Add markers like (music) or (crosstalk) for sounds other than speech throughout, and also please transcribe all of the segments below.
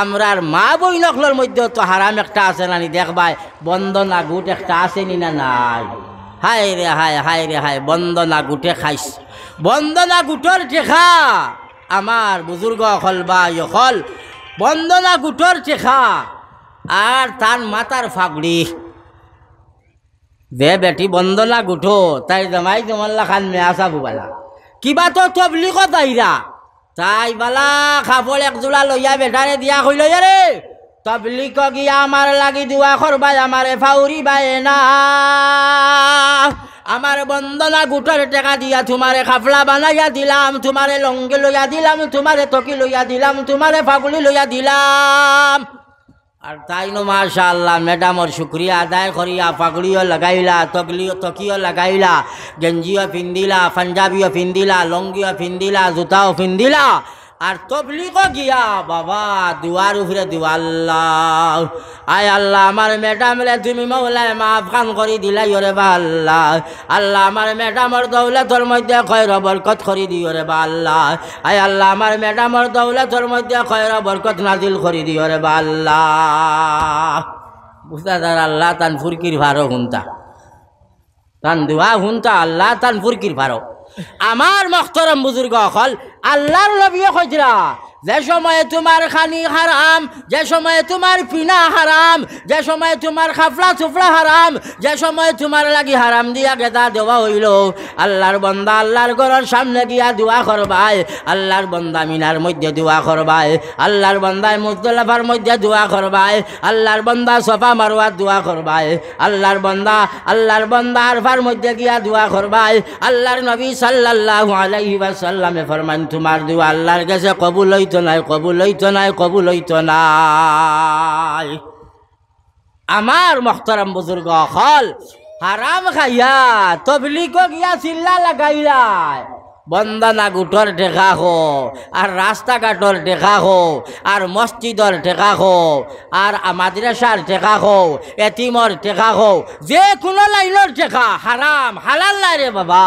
আমরার মা বই নকলের মধ্যে তো হারাম একটা আছে না নি দেখবাই বন্দনা গুট একটা আছে নি না নাই হায় রে হায় হায় রে হায় বন্দনা গুটে খাইস বন্দনা গুটর চেখা আমার বুজুর্গ অকল বা অকল বন্দনা গুটর চেখা আর তার মাতার ফাগড়ি দে বেটি বন্দনা গুঠো তাই জমাই জমাল্লা খান মেয়াসা বুবালা কিবা তো তবলি কথাইরা তাই বালা খাফল একজোড়া লইয়া বেটারে দিয়া হইল রে তবলিক গিয়া আমার লাগি দুয়া করবাই আমারে ফাউরি বায় না আমার বন্দনা গুটার টেকা দিয়া তোমারে খাফলা বানাইয়া দিলাম তোমারে লঙ্গে লইয়া দিলাম তোমারে তকি লইয়া দিলাম তোমারে ফাগুলি লইয়া দিলাম আর তাই নো মাশাল্লাহ ওর শুক্রিয়া আদায় করিয়া পাগড়িও লাগাইলা তকলিও তকিও লাগাইলা গেঞ্জিও পিন্দিলা পাঞ্জাবিও পিন্দিলা লঙ্গিও পিন্দিলা জুতাও পিন্দিলা আর তবলিগ গিয়া বাবা দুয়ার উপরে দিওয়াল্লাহ আয় আল্লাহ আমার ম্যাডাম রে তুমি মৌলায় মা আফগান করি দিলাই ওরে বা আল্লাহ আমার ম্যাডামর তোর মধ্যে খয়র বরকত করি দি ওরে বা আল্লাহ আয় আল্লাহ আমার ম্যাডামর তোর মধ্যে খয়র বরকত নাজিল করি দি ওরে বা বুঝতা তার আল্লাহ তান ফুরকির ভারো হুনতা তান দুয়া হুনতা আল্লাহ তান ফুরকির ভারো আমার মখতরম বুজুর্গ অকল আল্লাহর নবীয়ে হজরা যে সময়ে তোমার খানি হারাম যে সময়ে তোমার পিনা হারাম যে সময়ে তোমার খাফলা চুফলা হারাম যে সময়ে তোমার লাগি হারাম দিয়া গেদা দেওয়া হইল আল্লাহর বন্দা আল্লাহর ঘরের সামনে গিয়া দোয়া করবাই আল্লাহর বন্দা মিনার মধ্যে দোয়া করবাই আল্লাহর বন্দায় মুস্তলাফার মধ্যে দোয়া করবাই আল্লাহর বন্দা সফা মারোয়ার দোয়া করবাই আল্লাহর বন্দা আল্লাহর বন্দা আরফার মধ্যে গিয়া দোয়া করবাই আল্লাহর নবী সাল্লাহ আলাইহি ওয়াসাল্লামে ফরমান তোমার দোয়া আল্লাহর কাছে কবুল হইত নাই কবুল হইত নাই কবুল হইত নাই আমার মখতারাম বুজুর্গ হল হারাম খাইয়া তবলি গিয়া চিল্লা লাগাইলা বন্দনা গুটর ঠেকা হো আর রাস্তাঘাটর ঠেকা হো আর মসজিদর ঠেকা হো আর মাদ্রাসার টেকা হো এতিমর টেকা হো যে কোনো লাইনের ঠেকা হারাম হালাল নাই রে বাবা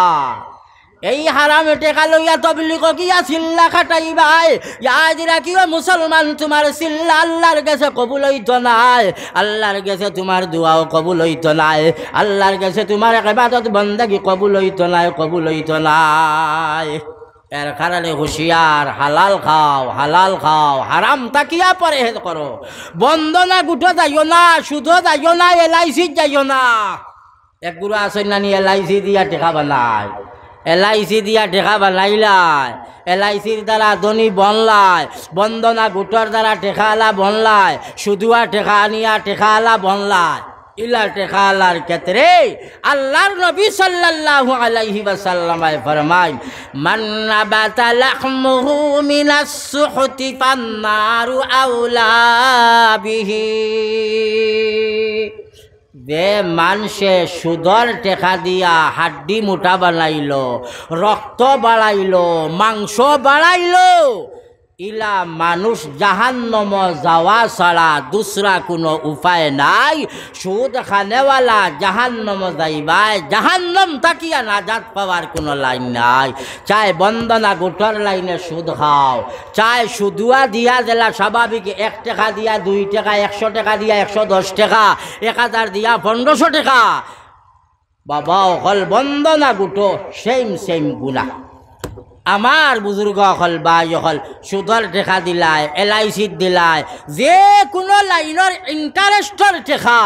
এই হারামে টেকা লইয়া তবলিগ কিয়া চিল্লা ভাই ইয়াদিরা কিয় মুসলমান তোমার চিল্লা আল্লাহর কাছে কবুল হইত নাই আল্লাহর কাছে তোমার দোয়াও কবুল হইত নাই আল্লাহর কাছে তোমার একবাদত বন্দাগি কবুল হইত নাই কবুল হইত নাই এর কারণে হুঁশিয়ার হালাল খাও হালাল খাও হারাম তাকিয়া পরেহেজ করো বন্দনা গুটো যাইও না শুধু যাইও না এলআইসি যাইও না এক গুরু আসন নানি এলআইসি দিয়া টেকা বানায় এলআইসি দিয়া টেকা বালাইলায় এলআইসির দ্বারা ধনী বনলাই বন্দনা গোটর দ্বারা টেকা বনলাই বনলায় শুধুয়া টেকা আনিয়া টেকা আলা বনলায় ইলা টেকা আলার ক্ষেত্রে আল্লাহর নবী সাল্লাল্লাহু আলাইহি ওয়াসাল্লামায় ফরমাই মান নাবাতা লাহমুহু মিনাস সুহতি ফান্নারু আউলা বিহি যে মানুষে সুদর টেকা দিয়া হাড্ডি মোটা বানাইল রক্ত বাড়াইল মাংস বাড়াইল ইলা মানুষ জাহান্নম যাওয়া ছাড়া দুসরা কোনো উপায় নাই সুদ খানেওয়ালা জাহান্নম যাইবাই জাহান্নম তাকিয়া নাজাত পাওয়ার কোনো লাইন নাই চাই বন্দনা গোটর লাইনে সুদ খাও চাই সুদুয়া দিয়া জেলা স্বাভাবিক এক টাকা দিয়া দুই টাকা একশো টাকা দিয়া একশো দশ টাকা এক হাজার দিয়া পনেরোশো টাকা বাবা অকল বন্দনা গুটো সেম সেম গুণা আমার বুজুর্গ হল বাই হল সুদর টেকা দিলায় এলআইসির দিলায় যে কোনো লাইনের ইন্টারেস্টর টেকা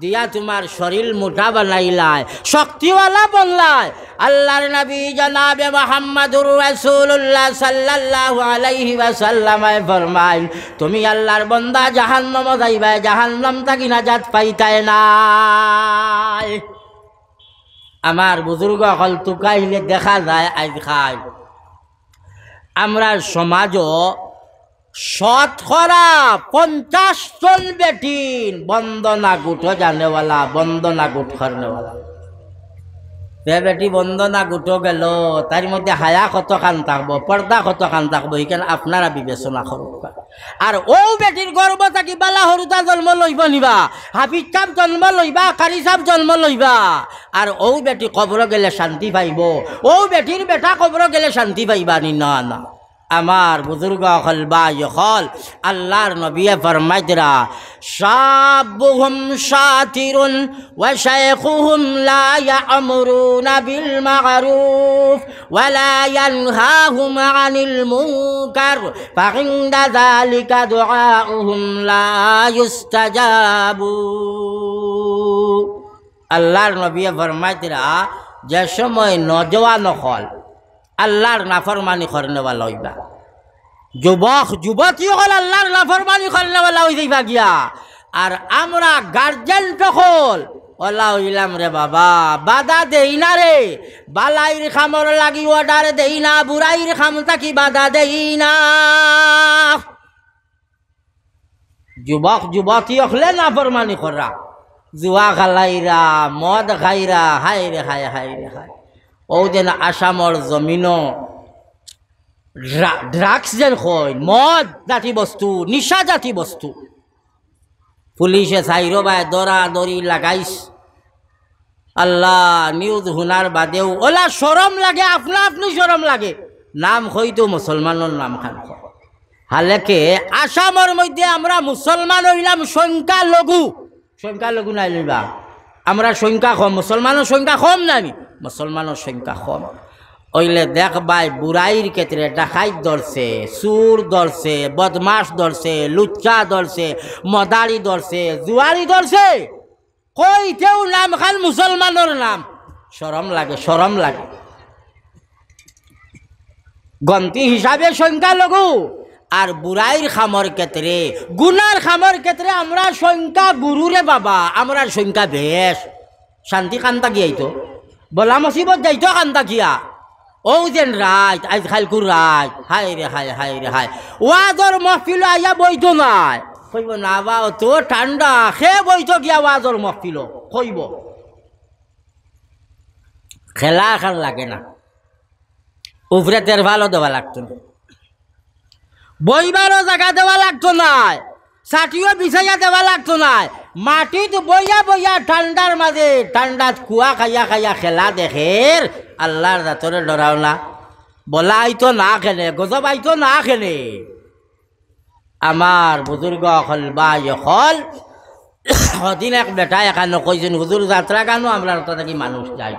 দিয়া তোমার শরীর মোটা বানাইলায় শক্তিওয়ালা বললায় আল্লাহর নবী জনাবে মোহাম্মদুর রাসূলুল্লাহ সাল্লাল্লাহু আলাইহি ওয়াসাল্লামায় ফরমাইল তুমি আল্লাহর বান্দা জাহান্নামে যাইবা জাহান্নাম থাকি নাজাত পাইতায় না আমার বুজুর্গ হল তুকাইলে দেখা যায় আজ খায় আমরা সমাজ শতকরা পঞ্চাশ জন বেটিন বন্দনা গুঠ জানেওয়ালা বন্দনা গুঠ করনেওয়ালা বে বেটি বন্দনা গুটো গেল তার মধ্যে হায়া কত কান থাকবো পর্দা কত কান থাকবো এখানে আপনারা বিবেচনা করুক আর ও বেটির গর্ব থাকি বালা হরুতা জন্ম লইব নিবা হাফিজ সাপ জন্ম লইবা কারি সাপ জন্ম লইবা আর ও বেটি কবর গেলে শান্তি পাইব ও বেটির বেটা কবর গেলে শান্তি পাইবা নি না না আমার বুজুর্গ হল বা হল আল্লাহর নবিয়ে ফরমাইতরা সাবুহুম সাথিরুন ওয়া শায়খুহুম লা ইয়ামুরুনা বিল মারুফ ওয়া লা ইয়ানহাহুম আনিল মুনকার ফাইন্দা যালিকা দুআউহুম লা ইউস্তাজাবু আল্লাহর নবিয়ে ফরমাইতরা যে সময় নজওয়ান হল আল্লাহর নাফরমানি করনেবা লইবা যুবক যুবতী হল আল্লাহর নাফরমানি করনেবা লই যাইবা গিয়া আর আমরা গার্জেন সকল ওলা হইলাম রে বাবা বাধা দেই না রে বালাইর খামর লাগি অর্ডার দেই না বুড়াইর খাম থাকি বাধা দেই না যুবক যুবতী হলে নাফরমানি করা জুয়া খালাইরা মদ খাইরা হাই রে হায় হাই রে হায় ও যেন আসামর জমিন ড্রাগস যেন হয় মদ জাতি বস্তু নিশা জাতি বস্তু পুলিশে চাই বাই দরা দরি লাগাইস আল্লাহ নিউজ হুনার বাদেও ওলা সরম লাগে আপনা আপনি সরম লাগে নাম হইতো মুসলমানের নাম খান হালেকে আসামর মধ্যে আমরা মুসলমান হইলাম সংখ্যা লঘু নাই লইবা আমরা সংখ্যা কম মুসলমানের সংখ্যা কম নামি মুসলমানের সংখ্যা কম ওইলে দেখবাই বুড়াইর ক্ষেত্রে ডাকাই ধরছে সুর ধরছে বদমাস ধরছে লুচ্চা ধরছে মদারি ধরছে জুয়ারি কই কেউ নাম খান মুসলমানের নাম সরম লাগে সরম লাগে গন্তি হিসাবে সংখ্যা লঘু আর বুড়াইর খামর ক্ষেত্রে গুনার খামর ক্ষেত্রে আমরা সংখ্যা গুরুরে বাবা আমরা সংখ্যা বেশ শান্তি কান্তা গিয়াই তো বলা মসিবত যাইতো কান্দা গিয়া ও যেন রাত আজ খাইল কুর রাজ হাই রে হাই হাই রে হাই ওয়াজর মহফিল আইয়া বইতো নাই কইব না বা তো ঠান্ডা সে বইত গিয়া ওয়াজর মহফিল কইব খেলা খান লাগে না উপরে ভালো দেওয়া লাগতো না বইবারও জায়গা দেওয়া লাগতো না ছাটিও বিছাইয়া দেওয়া লাগতো না মাটিত বইয়া বইয়া ঠান্ডার মাঝে ঠান্ডাত কুয়া খাইয়া খাইয়া খেলা দেখের আল্লাহর দাঁতরে ডরাও না বলা আইতো না খেলে গজব আইতো না খেলে আমার বুজুর্গ হল বাই অকল সদিন এক বেটা এখান কইছেন হুজুর যাত্রা গানও আমরা থাকি মানুষ যাই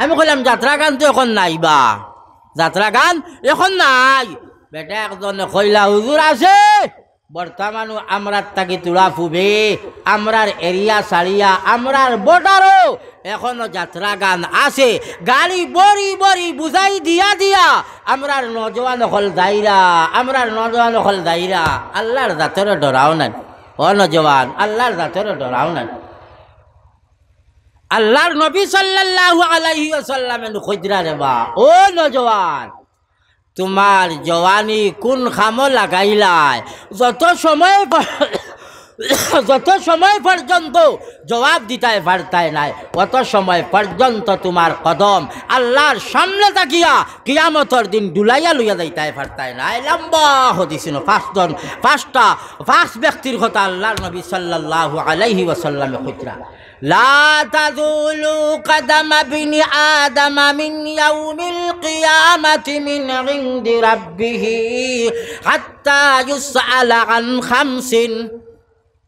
আমি কইলাম যাত্রা গান তো এখন নাই বা যাত্রা গান এখন নাই বেটা একজনে কইলা হুজুর আছে বর্তমানও আমরার তাকে তুলা ফুবে আমরার এরিয়া সারিয়া আমরার বর্ডারও এখনো যাত্রা গান আছে গাড়ি বড়ি বড়ি বুঝাই দিয়া দিয়া আমরার নজওয়ান হল দাইরা আমরার নজওয়ান হল দাইরা আল্লাহর জাতরে ডরাও নাই অ নজওয়ান আল্লাহর জাতরে ডরাও নাই আল্লাহর নবী সাল্লাল্লাহু আলাইহি ওয়াসাল্লামের খুদরা রে বা ও নজওয়ান তোমার জওয়ানি কোন খামো লাগাইলায় যত সময় (coughs) যত সময় পর্যন্ত জবাব দিতে পারতায় নাই অত সময় পর্যন্ত তোমার কদম আল্লাহর সামনে তাকিয়া কিয়ামতর দিন ডুলাইয়া লইয়া দিতে পারতায় নাই লম্বা হতেছিল পাঁচজন পাঁচটা পাঁচ ব্যক্তির কথা আল্লাহর নবী সাল্লাহ আলাইহি ওসাল্লামে খুচরা لا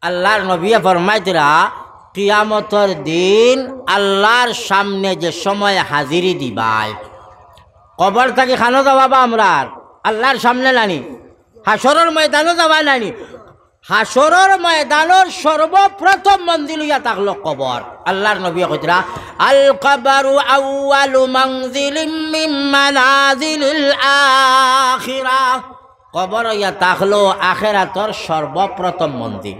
আল্লাহর নবী ফরমাইতরা কিয়ামতর দিন আল্লাহর সামনে যে সময় হাজিরি দিবাই কবর থাকি খানো যাওয়াবা আমরা আল্লাহর সামনে নানি হাসরের ময়দানও যাওয়া নানি হাসরের ময়দানের সর্বপ্রথম মন্দির ইয়া থাকলো কবর আল্লাহর নবী কইতরা আল কবর আউয়ালু মানজিলিম মিন মানাজিলিল আখিরাহ কবর ইয়া থাকলো আখেরাতর সর্বপ্রথম মন্দির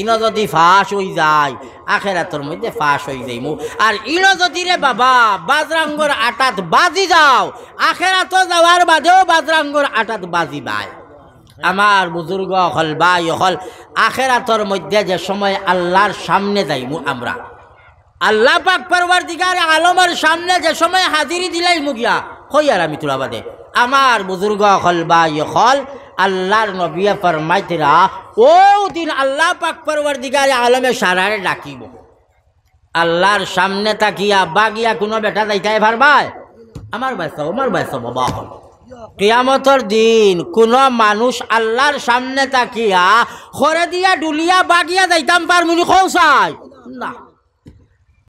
ইন যদি ফাঁস হয়ে যায় আখেরাতর মধ্যে ফাঁস হয়ে যাইমু আর ইন যদি রে বাবা বাজরাঙ্গর আটাত বাজি যাও আখেরাত যাওয়ার বাদেও বাজরাঙ্গর আটাত বাজি বায় আমার বুজুর্গ হল বাই হল আখেরাতর মধ্যে যে সময় আল্লাহর সামনে যাইমু আমরা আল্লাহ পাক পরবার দিগার আলমের সামনে যে সময় হাজিরি দিলাই মুগিয়া আর আমি বাদে আমার বুজুর্গ হল বাই হল আল্লাহর নবিয়া ফরমাইতরা ও দিন আল্লাহ পাক পরবর দিগারে আলমে সারারে ডাকিব আল্লাহর সামনে তাকিয়া বাগিয়া কোনো বেটা দেখায় পারবায় আমার বাইসা আমার বাইসা বাবা হল কিয়ামতর দিন কোন মানুষ আল্লাহর সামনে তাকিয়া হরে দিয়া ডুলিয়া বাগিয়া যাইতাম পারমুনি কৌশায় না